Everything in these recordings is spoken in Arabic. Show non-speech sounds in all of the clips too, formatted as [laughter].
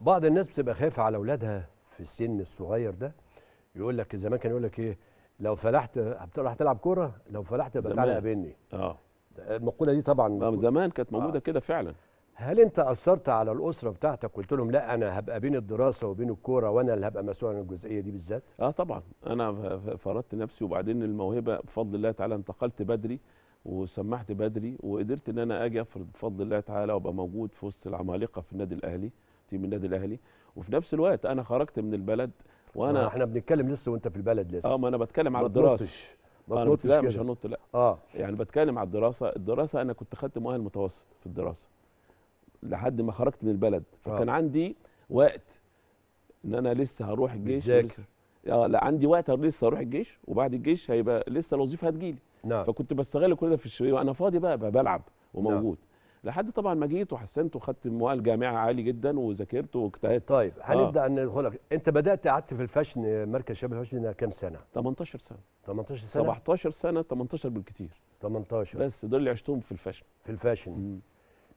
بعض الناس بتبقى خايفه على اولادها في السن الصغير ده يقول لك زمان كان يقول لك ايه لو فلحت هتروح تلعب كوره لو فلحت يبقى تعالى قابلني اه المقوله دي طبعا آه زمان كانت آه. موجوده آه. كده فعلا هل انت اثرت على الاسره بتاعتك قلت لهم لا انا هبقى بين الدراسه وبين الكوره وانا اللي هبقى مسؤول عن الجزئيه دي بالذات اه طبعا انا فرضت نفسي وبعدين الموهبه بفضل الله تعالى انتقلت بدري وسمحت بدري وقدرت ان انا اجي افرض بفضل الله تعالى وابقى موجود في وسط العمالقه في النادي الاهلي من النادي الاهلي وفي نفس الوقت انا خرجت من البلد وانا احنا بنتكلم لسه وانت في البلد لسه اه ما انا بتكلم على الدراسه ما آه، تنطش لا مش هنط لا اه يعني بتكلم على الدراسه الدراسه انا كنت خدت مؤهل متوسط في الدراسه لحد ما خرجت من البلد فكان آه. عندي وقت ان انا لسه هروح الجيش لسه اه لا عندي وقت لسه هروح الجيش وبعد الجيش هيبقى لسه الوظيفه هتجيلي نعم. فكنت بستغل كل ده في الشويه وانا فاضي بقى, بقى بلعب نعم. وموجود نعم. لحد طبعا ما جيت وحسنت وخدت موال جامعه عالي جدا وذاكرت واجتهدت طيب هنبدا آه. ندخلك انت بدات قعدت في الفشن مركز شباب الفشن كام سنه 18 سنه 18 سنه 17 سنه 18 بالكثير 18 بس دول اللي عشتهم في الفشن في الفشن مم.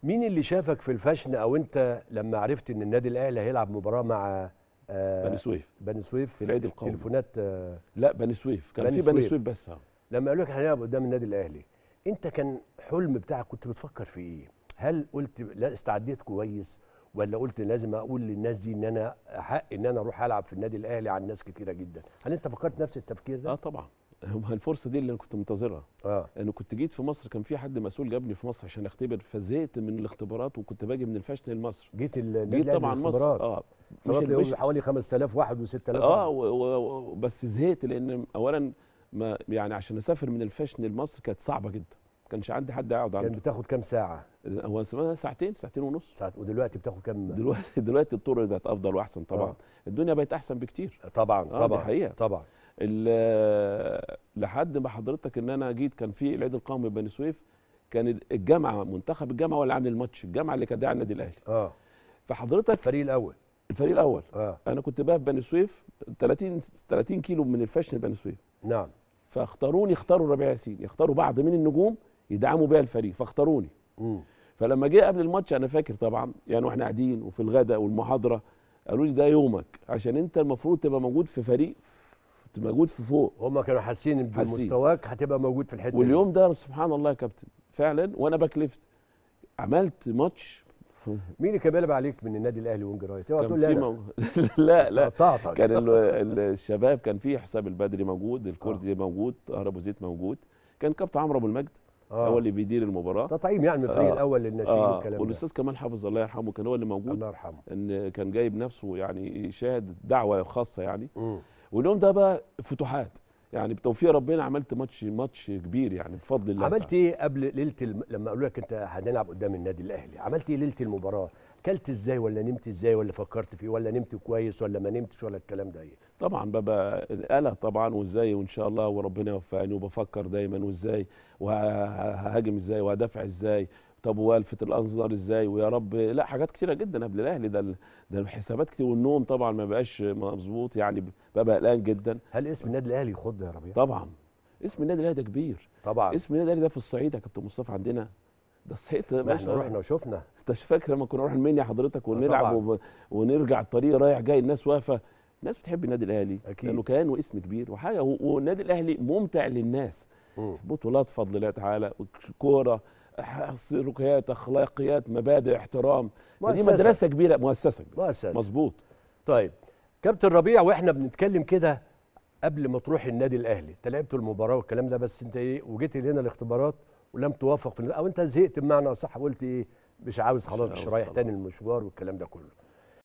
مين اللي شافك في الفشن او انت لما عرفت ان النادي الاهلي هيلعب مباراه مع آه بني سويف بني سويف في العيد القومي تليفونات آه لا بني سويف كان بني في بني سويف بس ها. لما قالوا لك هنلعب قدام النادي الاهلي انت كان حلم بتاعك كنت بتفكر في ايه هل قلت لا استعديت كويس ولا قلت لازم اقول للناس دي ان انا حق ان انا اروح العب في النادي الاهلي عن ناس كتيره جدا هل انت فكرت نفس التفكير ده اه طبعا [laughs] الفرصه دي اللي انا كنت منتظرها اه انا كنت جيت في مصر كان في حد مسؤول جابني في مصر عشان اختبر فزهقت من الاختبارات وكنت باجي من الفاشن لمصر جيت جيت طبعا مصر اه مش حوالي 5000 واحد و6000 اه و و بس زهقت لان اولا ما يعني عشان اسافر من الفاشن لمصر كانت صعبه جدا كانش عندي حد يقعد عندي كان بتاخد كام ساعه هو ساعتين ساعتين ونص ساعت ودلوقتي بتاخد كام دلوقتي [laughs] دلوقتي الطرق بقت افضل واحسن طبعا آه. الدنيا بقت احسن بكتير آه، طبعا آه طبعا حقيقه طبعا لحد ما حضرتك ان انا جيت كان في العيد القومي بني سويف كان الجامعه منتخب الجامعه هو اللي عامل الماتش الجامعه اللي كانت داعي النادي الاهلي اه فحضرتك الفريق الاول الفريق الاول آه. انا كنت بقى في بني سويف 30 30 كيلو من الفاشن بني سويف نعم فاختاروني اختاروا ربيع ياسين يختاروا بعض من النجوم يدعموا بيها الفريق فاختاروني فلما جه قبل الماتش انا فاكر طبعا يعني واحنا قاعدين وفي الغداء والمحاضره قالوا لي ده يومك عشان انت المفروض تبقى موجود في فريق موجود في فوق هم كانوا حاسين بمستواك هتبقى موجود في الحته واليوم ده سبحان الله يا كابتن فعلا وانا بكلفت عملت ماتش مين اللي كان عليك من النادي الاهلي وينج رايت؟ اوعى تقول لي مو... لا لا قطعتك [laughs] كان ال... الشباب كان في حساب البدري موجود الكردي آه. موجود طاهر ابو زيد موجود كان كابتن عمرو ابو المجد آه. هو اللي بيدير المباراه تطعيم يعني من الفريق آه. الاول للناشئين آه. والكلام والاستاذ كمال حافظ الله يرحمه كان هو اللي موجود الله يرحمه ان كان جايب نفسه يعني يشاهد دعوه خاصه يعني واليوم ده بقى فتوحات يعني بتوفيق ربنا عملت ماتش ماتش كبير يعني بفضل الله عملت ايه قبل ليله الم... لما قالوا لك انت هنلعب قدام النادي الاهلي عملت ايه ليله المباراه كلت ازاي ولا نمت ازاي ولا فكرت فيه ولا نمت كويس ولا ما نمتش ولا الكلام ده ايه طبعا بابا القلق طبعا وازاي وان شاء الله وربنا يوفقني وبفكر دايما وازاي وههاجم ازاي وهدافع ازاي طب والفت الانظار ازاي ويا رب لا حاجات كتيره جدا قبل الاهلي ده ده حسابات كتير والنوم طبعا ما بقاش مظبوط يعني ببقى قلقان جدا هل اسم النادي الاهلي يخض يا ربيع؟ طبعا اسم النادي الاهلي ده كبير طبعا اسم النادي الاهلي ده في الصعيد يا كابتن مصطفى عندنا ده الصعيد ما احنا رحنا وشفنا انت فاكر لما كنا نروح المنيا حضرتك ونلعب وب... ونرجع الطريق رايح جاي الناس واقفه الناس بتحب النادي الاهلي أكيد. لانه كيان واسم كبير وحاجه والنادي الاهلي ممتع للناس بطولات بفضل الله تعالى وكوره سلوكيات اخلاقيات مبادئ احترام دي مدرسه كبيره مؤسسه مؤسسه مظبوط طيب كابتن ربيع واحنا بنتكلم كده قبل ما تروح النادي الاهلي انت لعبت المباراه والكلام ده بس انت ايه وجيت هنا الاختبارات ولم توفق في او انت زهقت بمعنى صح قلت ايه مش عاوز خلاص مش رايح تاني المشوار والكلام ده كله